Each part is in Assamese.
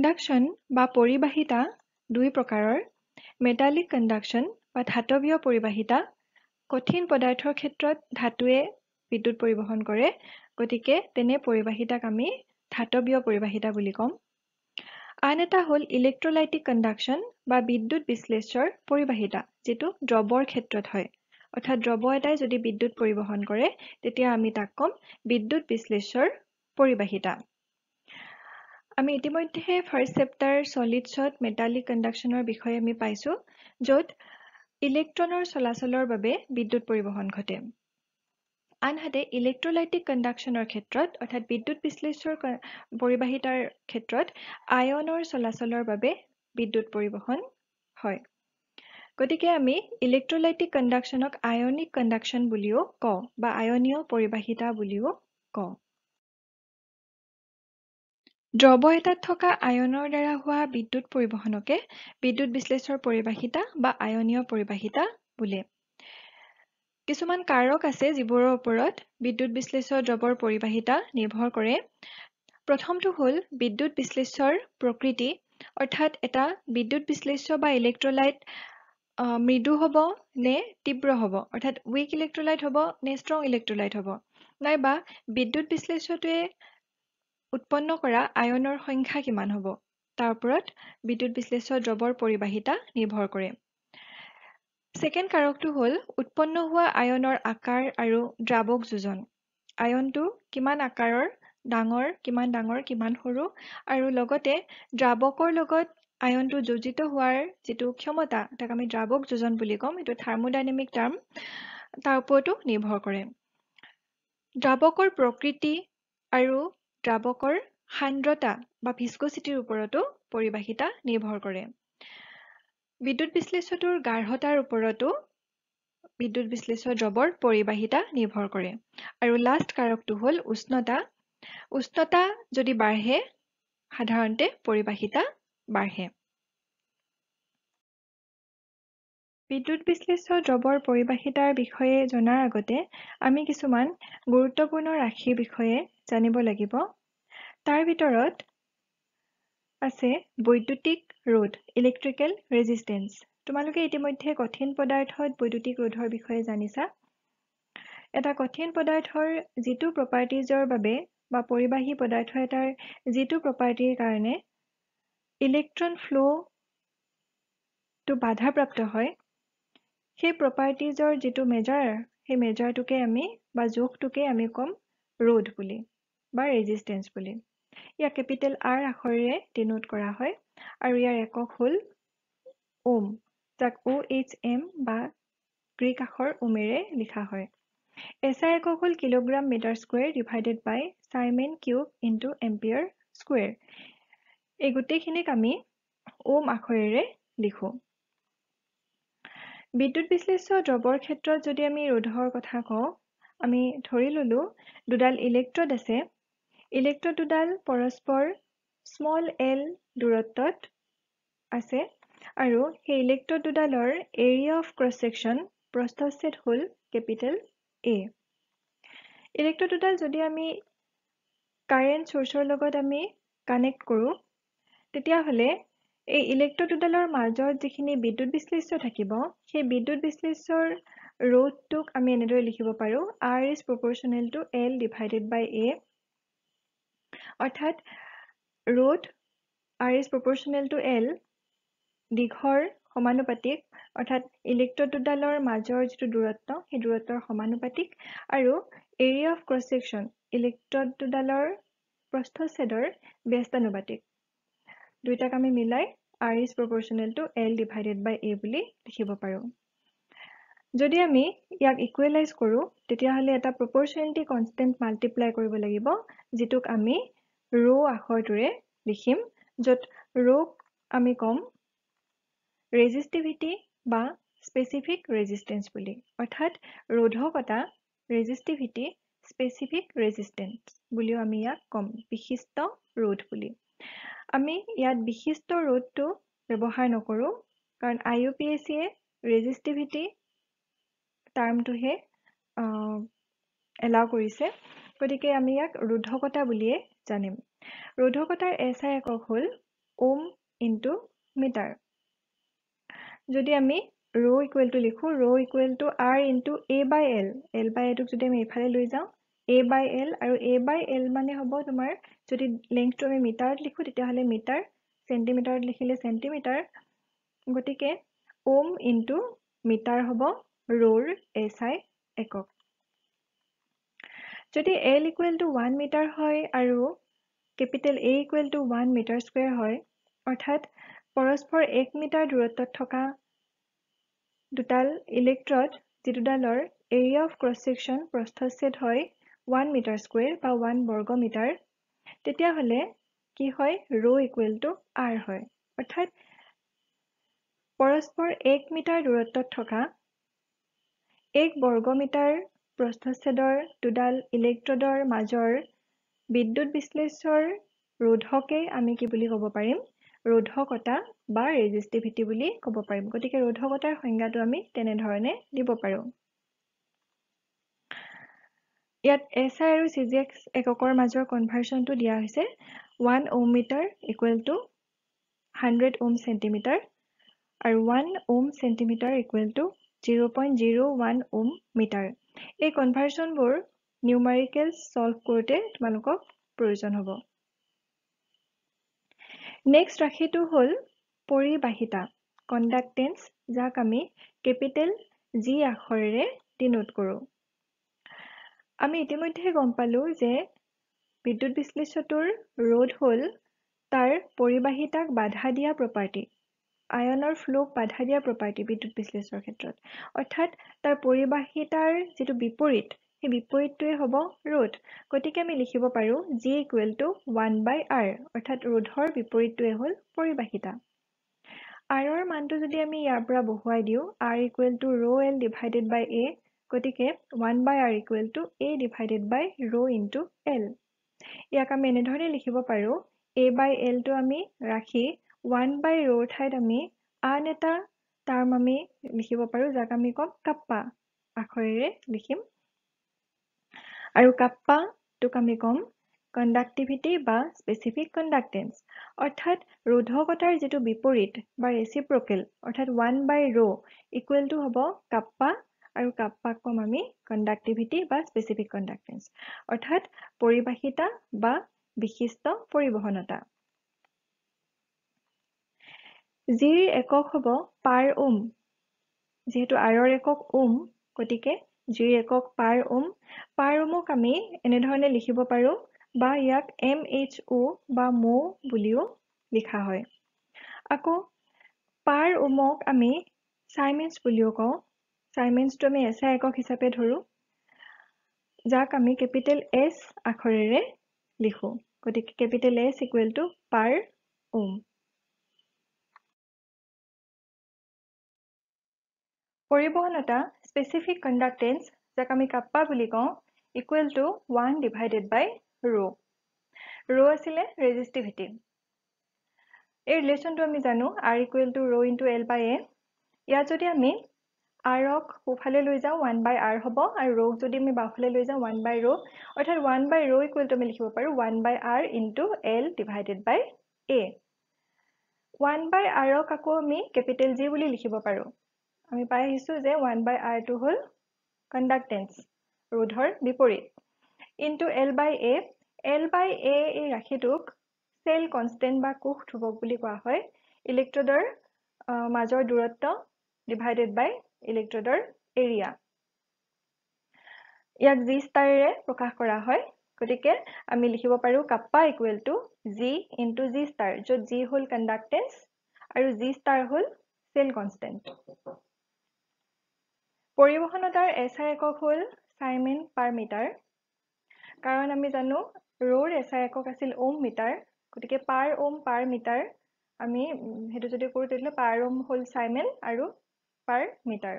কণ্ডাকশ্যন বা পৰিবাহিতা দুই প্ৰকাৰৰ মেটালিক কণ্ডাকশ্যন বা ধাতৱীয় পৰিবাহিতা কঠিন পদাৰ্থৰ ক্ষেত্ৰত ধাতুৱে বিদ্যুৎ পৰিবহণ কৰে গতিকে তেনে পৰিবাহিতাক আমি ধাতৱীয় পৰিবাহিতা বুলি ক'ম আন এটা হ'ল ইলেক্ট্ৰলাইটিক কণ্ডাকশ্যন বা বিদ্যুৎ বিশ্লেষৰ পৰিবাহিতা যিটো দ্ৰৱৰ ক্ষেত্ৰত হয় অৰ্থাৎ দ্ৰৱ এটাই যদি বিদ্যুৎ পৰিবহণ কৰে তেতিয়া আমি তাক ক'ম বিদ্যুৎ বিশ্লেষৰ পৰিবাহিতা আমি ইতিমধ্যে ফাৰ্ষ্ট চেপ্টাৰ চলিডছত মেটালিক কণ্ডাকশ্যনৰ বিষয়ে আমি পাইছোঁ য'ত ইলেক্ট্ৰনৰ চলাচলৰ বাবে বিদ্যুৎ পৰিবহণ ঘটে আনহাতে ইলেক্ট্ৰলাইটিক কণ্ডাকশ্যনৰ ক্ষেত্ৰত অৰ্থাৎ বিদ্যুৎ বিশ্লেষৰ পৰিবাহিতাৰ ক্ষেত্ৰত আয়নৰ চলাচলৰ বাবে বিদ্যুৎ পৰিবহণ হয় গতিকে আমি ইলেক্ট্ৰলাইটিক কণ্ডাকশ্যনক আয়নিক কণ্ডাকশ্যন বুলিও কওঁ বা আয়নীয় পৰিবাহিতা বুলিও কওঁ দ্ৰৱ এটাত থকা আয়নৰ দ্বাৰা হোৱা বিদ্যুৎ পৰিবহণকে বিদ্যুৎ বিশ্লেষৰ পৰিবাহিতা বা আয়নীয় পৰিবাহিতা বোলে কিছুমান কাৰক আছে যিবোৰৰ ওপৰত বিদ্যুৎ বিশ্লেষৰ দ্ৰৱৰ পৰিবাহিতা নিৰ্ভৰ কৰে প্ৰথমটো হ'ল বিদ্যুৎ বিশ্লেষৰ প্ৰকৃতি অৰ্থাৎ এটা বিদ্যুৎ বিশ্লেষ্য বা ইলেক্ট্ৰলাইট মৃদু হ'ব নে তীব্ৰ হ'ব অৰ্থাৎ উইক ইলেক্ট্ৰলাইট হ'ব নে ষ্ট্ৰং ইলেক্ট্ৰলাইট হ'ব নাইবা বিদ্যুৎ বিশ্লেষ্যটোৱে উৎপন্ন কৰা আয়নৰ সংখ্যা কিমান হ'ব তাৰ ওপৰত বিদ্যুৎ বিশ্লেষ্য দ্ৰৱৰ পৰিবাহিতা নিৰ্ভৰ কৰে ছেকেণ্ড কাৰকটো হ'ল উৎপন্ন হোৱা আয়নৰ আকাৰ আৰু দ্ৰাৱক যোজন আয়নটো কিমান আকাৰৰ ডাঙৰ কিমান ডাঙৰ কিমান সৰু আৰু লগতে দ্ৰাৱকৰ লগত আয়নটো যোজিত হোৱাৰ যিটো ক্ষমতা তাক আমি দ্ৰাৱক যোজন বুলি ক'ম সেইটো থাৰ্মডাইনেমিক টাৰ্ম তাৰ ওপৰতো নিৰ্ভৰ কৰে দ্ৰাৱকৰ প্ৰকৃতি আৰু দ্ৰাৱকৰ সান্দ্ৰতা বা ভিস্কচিটিৰ ওপৰতো পৰিবাহিতা নিৰ্ভৰ কৰে বিদ্যুৎ বিশ্লেষ্যটোৰ গাঢ়তাৰ ওপৰতো বিদ্যুৎ বিশ্লেষ্য দ্ৰৱৰ পৰিবাহিতা নিৰ্ভৰ কৰে আৰু লাষ্ট কাৰকটো হ'ল উষ্ণতা উষ্ণতা যদি বাঢ়ে সাধাৰণতে পৰিবাহিতা বাঢ়ে বিদ্যুৎ বিশ্লেষ্য দ্ৰৱৰ পৰিবাহিতাৰ বিষয়ে জনাৰ আগতে আমি কিছুমান গুৰুত্বপূৰ্ণ ৰাশিৰ বিষয়ে জানিব লাগিব তাৰ ভিতৰত আছে বৈদ্যুতিক ৰোধ ইলেক্ট্ৰিকেল ৰেজিষ্টেঞ্চ তোমালোকে ইতিমধ্যে কঠিন পদাৰ্থত বৈদ্যুতিক ৰোধৰ বিষয়ে জানিছা এটা কঠিন পদাৰ্থৰ যিটো প্ৰপাৰ্টিজৰ বাবে বা পৰিবাহী পদাৰ্থ এটাৰ যিটো প্ৰপাৰ্টিৰ কাৰণে ইলেক্ট্ৰন ফ্ল'টো বাধাপ্ৰাপ্ত হয় সেই প্ৰপাৰ্টিজৰ যিটো মেজাৰ সেই মেজাৰটোকে আমি বা জোখটোকে আমি ক'ম ৰোধ বুলি বা ৰেজিষ্টেঞ্চ বুলি ইয়াক কেপিটেল আৰ আখৰে ডিনোট কৰা হয় আৰু ইয়াৰ একক হ'ল ওম যাক অ' এইচ এম বা গ্ৰীক আখৰ ওমেৰে লিখা হয় এছ আই একক হ'ল kilogram metre square divided by চাইমেন কিউব ইনটু এম্পিয়াৰ স্কুৱেৰ এই গোটেইখিনিক আমি ওম আখৰেৰে লিখোঁ বিদ্যুৎ বিশ্লেষ্য দ্ৰৱৰ ক্ষেত্ৰত যদি আমি ৰোধৰ কথা কওঁ আমি ধৰি ললোঁ দুডাল ইলেক্ট্ৰড আছে ইলেক্ট্ৰডুডাল পৰস্পৰ স্মল এল দূৰত্বত আছে আৰু সেই ইলেক্ট্ৰডুডালৰ এৰিয়া অফ ক্ৰছ ছেকশ্যন প্ৰস্থচ্ছেদ হ'ল কেপিটেল এ ইলেক্ট্ৰডুডাল যদি আমি কাৰেণ্ট চ'ৰ্চৰ লগত আমি কানেক্ট কৰোঁ তেতিয়াহ'লে এই ইলেক্ট্ৰডুডালৰ মাজত যিখিনি বিদ্যুৎ বিশ্লেষ্য থাকিব সেই বিদ্যুৎ বিশ্লেষ্যৰ ৰ'ডটোক আমি এনেদৰে লিখিব পাৰোঁ R is proportional to L divided by A অৰ্থাৎ ৰোট R is proportional to L দীঘৰ সমানুপাতিক অৰ্থাৎ ইলেক্ট্ৰ দুডালৰ মাজৰ যিটো দূৰত্ব সেই দূৰত্বৰ সমানুপাতিক আৰু এৰিয়া অফ ক্ৰছ ছেকশ্যন ইলেক্ট্ৰ দুডালৰ প্ৰস্থছেদৰ ব্যস্তানুপাতিক দুইটাক আমি মিলাই R is proportional to L divided by A বুলি লিখিব পাৰোঁ যদি আমি ইয়াক ইকুৱেলাইজ কৰোঁ তেতিয়াহ'লে এটা প্ৰপৰচনেলিটি কনষ্টেণ্ট মাল্টিপ্লাই কৰিব লাগিব যিটোক আমি ৰৌ আখৰটোৰে লিখিম য'ত ৰৌক আমি ক'ম ৰেজিষ্টিভিটি বা স্পেচিফিক ৰেজিষ্টেঞ্চ বুলি অৰ্থাৎ ৰোধকতা ৰেজিষ্টিভিটি স্পেচিফিক ৰেজিষ্টেঞ্চ বুলিও আমি ইয়াক ক'ম বিশিষ্ট ৰোধ বুলি আমি ইয়াত বিশিষ্ট ৰোধটো ব্যৱহাৰ নকৰোঁ কাৰণ আই ইউ পি এছ চিয়ে ৰেজিষ্টিভিটি টাৰ্মটোহে এলাও কৰিছে গতিকে আমি ইয়াক ৰোধকতা বুলিয়ে জানিম ৰোধকতাৰ এচ আই একক হ'ল ওম ইনটু মিটাৰ যদি আমি ৰ' ইকুৱেল টু লিখোঁ rho' equal to R into A by L L by এটোক যদি আমি এইফালে লৈ যাওঁ এ বাই এল আৰু এ বাই এল মানে হ'ব তোমাৰ যদি লেংথটো আমি মিটাৰত লিখোঁ তেতিয়াহ'লে মিটাৰ চেণ্টিমিটাৰত লিখিলে চেণ্টিমিটাৰ গতিকে ওম ইনটু মিটাৰ হ'ব ৰোৰ এছাই একক যদি L equal to one metre হয় আৰু capital A equal to one metre square হয় অৰ্থাৎ পৰস্পৰ এক মিটাৰ দূৰত্বত থকা দুডাল ইলেক্ট্ৰড যিটোডালৰ এৰিয়া অফ ক্ৰছ ছেকশ্যন প্ৰস্থচ্ছেদ হয় ওৱান মিটাৰ স্কুৱেৰ বা ওৱান বৰ্গ মিটাৰ তেতিয়াহ'লে কি হয় ৰ' ইকুৱেল টু আৰ হয় অৰ্থাৎ পৰস্পৰ এক মিটাৰ দূৰত্বত থকা এক বৰ্গমিটাৰ প্ৰস্থচ্ছেদৰ দুডাল ইলেক্ট্ৰডৰ মাজৰ বিদ্যুৎ বিশ্লেষৰ ৰোধকে আমি কি বুলি ক'ব পাৰিম ৰোধকতা বা ৰেজিষ্টিভিটি বুলি ক'ব পাৰিম গতিকে ৰোধকতাৰ সংজ্ঞাটো আমি তেনেধৰণে দিব পাৰোঁ ইয়াত এছ আই আৰু চি জি এক্স এককৰ মাজৰ কনভাৰ্চনটো দিয়া হৈছে one ohm metre equal to hundred ohm centimetre আৰু one ohm centimetre equal to zero' point zero' one ohm metre এই কনভাৰ্চনবোৰ নিউমাৰিকেল চল্ভ কৰোঁতে তোমালোকক প্ৰয়োজন হ'ব নেক্সট ৰাশিটো হ'ল পৰিবাহিতা কণ্ডাক্টেঞ্চ যাক আমি কেপিটেল জি আখৰেৰে ডিনোট কৰোঁ আমি ইতিমধ্যে গম পালোঁ যে বিদ্যুৎ বিশ্লেষটোৰ ৰোধ হ'ল তাৰ পৰিবাহিতাক বাধা দিয়া প্ৰপাৰ্টি আয়নৰ ফ্ল'ক বাধা দিয়া প্ৰপাৰ্টি বিদ্যুৎ বিশ্লেষৰ ক্ষেত্ৰত অৰ্থাৎ তাৰ পৰিবাহিতাৰ যিটো বিপৰীত সেই বিপৰীতটোৱে হ'ব ৰোধ গতিকে আমি লিখিব পাৰোঁ G equal to one by R অৰ্থাৎ ৰোধৰ বিপৰীতটোৱে হ'ল পৰিবাহিতা আৰৰ মানটো যদি আমি ইয়াৰ পৰা বহুৱাই দিওঁ R equal to rho' L divided by A গতিকে one by R equal to A divided by rho' into L ইয়াক আমি এনেধৰণে লিখিব পাৰোঁ এ বাই এলটো আমি ৰাখি ওৱান বাই ৰ'ৰ ঠাইত আমি আন এটা টাৰ্ম আমি লিখিব পাৰোঁ যাক আমি ক'ম কাপ্পা আখৰেৰে লিখিম আৰু কাপ্পাটোক আমি ক'ম কণ্ডাক্টিভিটি বা স্পেচিফিক কণ্ডাক্টেঞ্চ অৰ্থাৎ ৰোধকতাৰ যিটো বিপৰীত বা ৰেচিপ্ৰকেল অৰ্থাৎ ওৱান বাই ৰ' ইকুৱেলটো হ'ব কাপ্পা আৰু কাপ্পাক ক'ম আমি কণ্ডাক্টিভিটি বা স্পেচিফিক কণ্ডাক্টেঞ্চ অৰ্থাৎ পৰিভাষিতা বা বিশিষ্ট পৰিবহণতা জিৰ একক হ'ব পাৰ ওম যিহেতু আৰৰ একক ওম গতিকে জিৰ একক পাৰ ওম পাৰ ওমক আমি এনেধৰণে লিখিব পাৰোঁ বা ইয়াক এম এইচ অ' বা মৌ বুলিও লিখা হয় আকৌ পাৰ ওমক আমি চাইমেন্স বুলিও কওঁ চাইমেন্সটো আমি এচ আই একক হিচাপে ধৰোঁ যাক আমি কেপিটেল এছ আখৰেৰে লিখোঁ গতিকে capital S equal to per ohm পৰিবহণ এটা স্পেচিফিক কণ্ডাক্টেঞ্চ যাক আমি কাপ্পা বুলি কওঁ equal to one divided by rho' rho' আছিলে ৰেজিষ্টিভিটি এই ৰিলেশ্যনটো আমি জানো R equal to rho' into L by A ইয়াত যদি আমি আৰক সোঁফালে লৈ যাওঁ ওৱান বাই আৰ হ'ব আৰু ৰ'ক যদি আমি বাওঁফালে লৈ যাওঁ ওৱান বাই ৰ' অৰ্থাৎ ওৱান বাই ৰ' ইকুৱেল টু আমি লিখিব পাৰোঁ one by R into L divided by A one by আৰক আকৌ আমি কেপিটেল জি বুলি লিখিব পাৰোঁ আমি পাই আহিছোঁ যে ওৱান বাই আৰ আৰটো হ'ল কণ্ডাক্টেঞ্চ ৰোধৰ বিপৰীত into L by A L by A এই ৰাশিটোক চেল কনষ্টেণ্ট বা কোষ ধ্ৰুৱক বুলি কোৱা হয় ইলেক্ট্ৰডৰ মাজৰ দূৰত্ব ডিভাইডেড বাই ইলেক্ট্ৰডৰ এৰিয়া ইয়াক জি ষ্টাৰেৰে প্ৰকাশ কৰা হয় গতিকে আমি লিখিব পাৰোঁ kappa equal to G into G star য'ত জি হ'ল কণ্ডাক্টেঞ্চ আৰু জি ষ্টাৰ হ'ল চেল কনষ্টেণ্ট পৰিবহণতাৰ এছাই একক হ'ল চাইমেন পাৰ মিটাৰ কাৰণ আমি জানো ৰ'ৰ এছাই একক আছিল ওম মিটাৰ গতিকে পাৰ ওম পাৰ মিটাৰ আমি সেইটো যদি কৰোঁ তেতিয়াহ'লে পাৰ ওম হ'ল চাইমেন আৰু per metre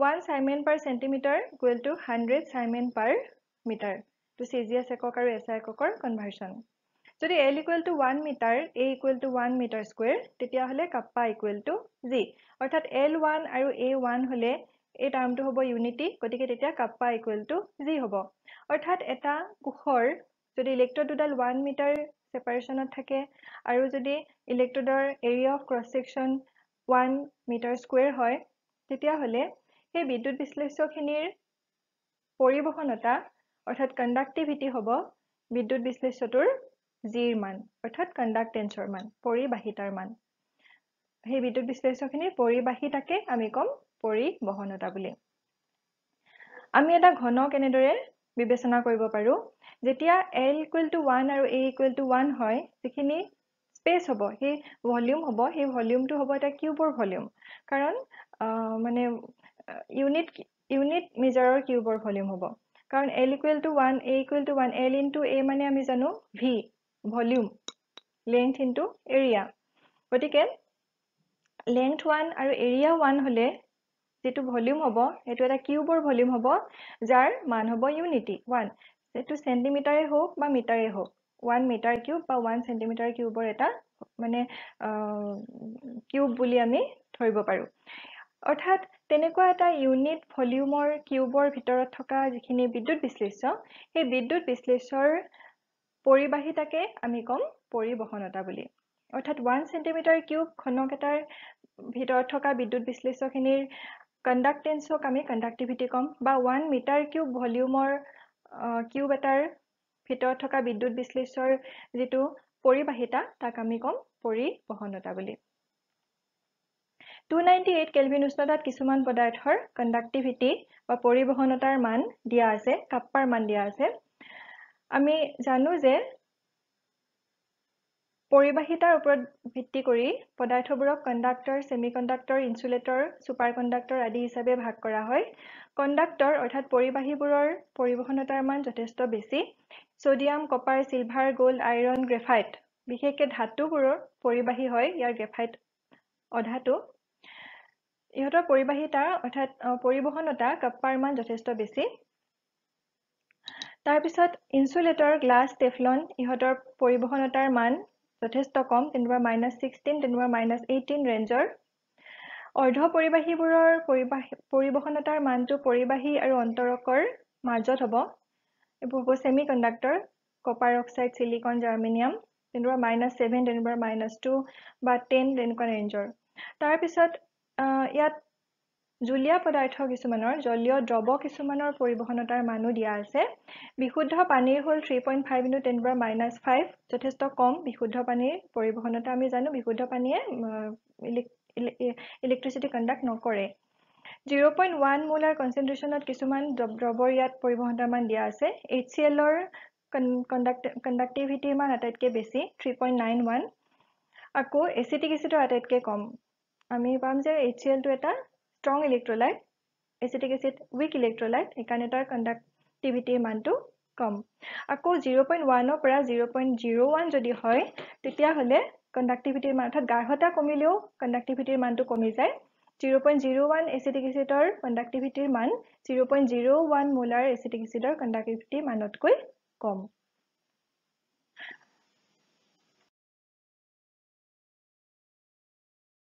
one siemens per centimetre equal to hundred siemens per metre to C G S একক আৰু এছ আই এককৰ কনভাৰ্চন যদি L equal to one metre A equal to one metre square তেতিয়াহ'লে কাপ্পা ইকুৱেল টু জি অৰ্থাৎ এল ওৱান আৰু এ ওৱান হ'লে এই টাৰ্মটো হ'ব ইউনিটি গতিকে তেতিয়া কাপ্পা ইকুৱেল টু জি হ'ব অৰ্থাৎ এটা কোষৰ যদি ইলেক্ট্ৰড দুডাল ওৱান মিটাৰ ছেপাৰেশ্যনত থাকে আৰু যদি ইলেক্ট্ৰডৰ area of cross section one metre square হয় তেতিয়াহ'লে সেই বিদ্যুৎ বিশ্লেষ্যখিনিৰ পৰিবহণতা অৰ্থাৎ কণ্ডাক্টিভিটি হ'ব বিদ্যুৎ বিশ্লেষ্যটোৰ জিৰ মান অৰ্থাৎ কণ্ডাক্টেঞ্চৰ মান পৰিবাহিতাৰ মান সেই বিদ্যুৎ বিশ্লেষ্যখিনিৰ পৰিবাহিতাকে আমি ক'ম পৰিবহনতা বুলি আমি এটা ঘনক এনেদৰে বিবেচনা কৰিব পাৰোঁ যেতিয়া এল ইকুৱেল টু ওৱান আৰু এ ইকুৱেল টু ওৱান হয় যিখিনি স্পেচ হ'ব সেই ভলিউম হ'ব সেই ভলিউমটো হ'ব এটা কিউবৰ ভলিউম কাৰণ মানে ইউনিট ইউনিট মেজাৰৰ কিউবৰ ভলিউম হ'ব কাৰণ L equal to one A equal to one L into A মানে আমি জানো V volume length into area গতিকে লেংথ ওৱান আৰু এৰিয়া ওৱান হ'লে যিটো ভলিউম হ'ব সেইটো এটা কিউবৰ ভলিউম হ'ব যাৰ মান হ'ব ইউনিটি ওৱান সেইটো চেণ্টিমিটাৰে হওক বা মিটাৰে হওক ওৱান মিটাৰ কিউব বা ওৱান চেণ্টিমিটাৰ কিউবৰ এটা মানে কিউব বুলি আমি ধৰিব পাৰোঁ অৰ্থাৎ তেনেকুৱা এটা ইউনিট ভলিউমৰ কিউবৰ ভিতৰত থকা যিখিনি বিদ্যুৎ বিশ্লেষ্য সেই বিদ্যুৎ বিশ্লেষ্যৰ পৰিবাহিতাকে আমি ক'ম পৰিবহনতা বুলি অৰ্থাৎ ওৱান চেণ্টিমিটাৰ কিউব খনক এটাৰ ভিতৰত থকা বিদ্যুৎ বিশ্লেষ্যখিনিৰ কণ্ডাক্টেঞ্চক আমি কণ্ডাক্টিভিটি ক'ম বা ওৱান মিটাৰ কিউব ভলিউমৰ কিউব এটাৰ ভিতৰত থকা বিদ্যুৎ বিশ্লেষৰ যিটো পৰিবাহিতা তাক আমি ক'ম পৰিবহনতা বুলি টু নাইণ্টি এইট কেলভিন উষ্ণতাত কিছুমান পদাৰ্থৰ কণ্ডাক্টিভিটি বা পৰিবহনতাৰ মান দিয়া আছে কাপ্পাৰ মান দিয়া আছে আমি জানো যে পৰিবাহিতাৰ ওপৰত ভিত্তি কৰি পদাৰ্থবোৰক conductor semiconductor insulator superconductor আদি হিচাপে ভাগ কৰা হয় কণ্ডাক্টৰ অৰ্থাৎ পৰিবাহীবোৰৰ পৰিবহণতাৰ মান যথেষ্ট বেছি sodium copper silver gold iron graphite বিশেষকৈ ধাতুবোৰৰ পৰিবাহী হয় ইয়াৰ গ্ৰেফাইট অধাতু ইহঁতৰ পৰিবাহিতা অৰ্থাৎ পৰিবহণতা কাপ্পাৰ মান যথেষ্ট বেছি তাৰপিছত ইনচুলেটৰ গ্লাছ টেফলন ইহঁতৰ পৰিবহণতাৰ মান যথেষ্ট কম তেনেকুৱা মাইনাছ ছিক্সটিন তেনেকুৱা মাইনাছ এইটিন ৰেঞ্জৰ অৰ্ধ পৰিবাহীবোৰৰ পৰিবহনতাৰ মানটো পৰিবাহী আৰু অন্তৰকৰ মাজত হ'ব এইবোৰ হ'ব semiconductor copper oxide silicon germanium তেনেকুৱা মাইনাছ ছেভেন তেনেকুৱা মাইনাছ টু বা টেন তেনেকুৱা ৰেঞ্জৰ তাৰপিছত ইয়াত জুলীয়া পদাৰ্থ কিছুমানৰ জলীয় দ্ৰৱ কিছুমানৰ পৰিবহণতাৰ মানো দিয়া আছে বিশুদ্ধ পানীৰ হ'ল three point five into ten power minus five যথেষ্ট কম বিশুদ্ধ পানীৰ পৰিবহণতা আমি জানো বিশুদ্ধ পানীয়ে ইলেক্ট্ৰিচিটি কণ্ডাক্ট নকৰে জিৰ' পইণ্ট ওৱান মোলাৰ কনচেনট্ৰেশ্যনত কিছুমান দ্ৰৱৰ ইয়াত পৰিবহণতাৰ মান দিয়া আছে এইচ চি এলৰ কণ্ডাক্টিভিটিৰ মান আটাইতকৈ বেছি থ্ৰী পইণ্ট নাইন ওৱান আকৌ এচিটিক এচিডৰ আটাইতকৈ কম আমি পাম যে এইচ চি এলটো এটা strong electrolyte acetic acid weak electrolyte সেইকাৰণে তাৰ কণ্ডাক্টিভিটিৰ মানটো কম আকৌ জিৰ' পইণ্ট ওৱানৰ পৰা জিৰ' পইণ্ট জিৰ' ওৱান যদি হয় তেতিয়াহ'লে কণ্ডাক্টিভিটিৰ মান অৰ্থাৎ গাঢ়তা কমিলেও কণ্ডাক্টিভিটিৰ মানটো কমি যায় zero' point zero' one acetic এচিডৰ কণ্ডাক্টিভিটিৰ মান zero' point zero' one molar acetic এচিডৰ কণ্ডাক্টিভিটিৰ মানতকৈ কম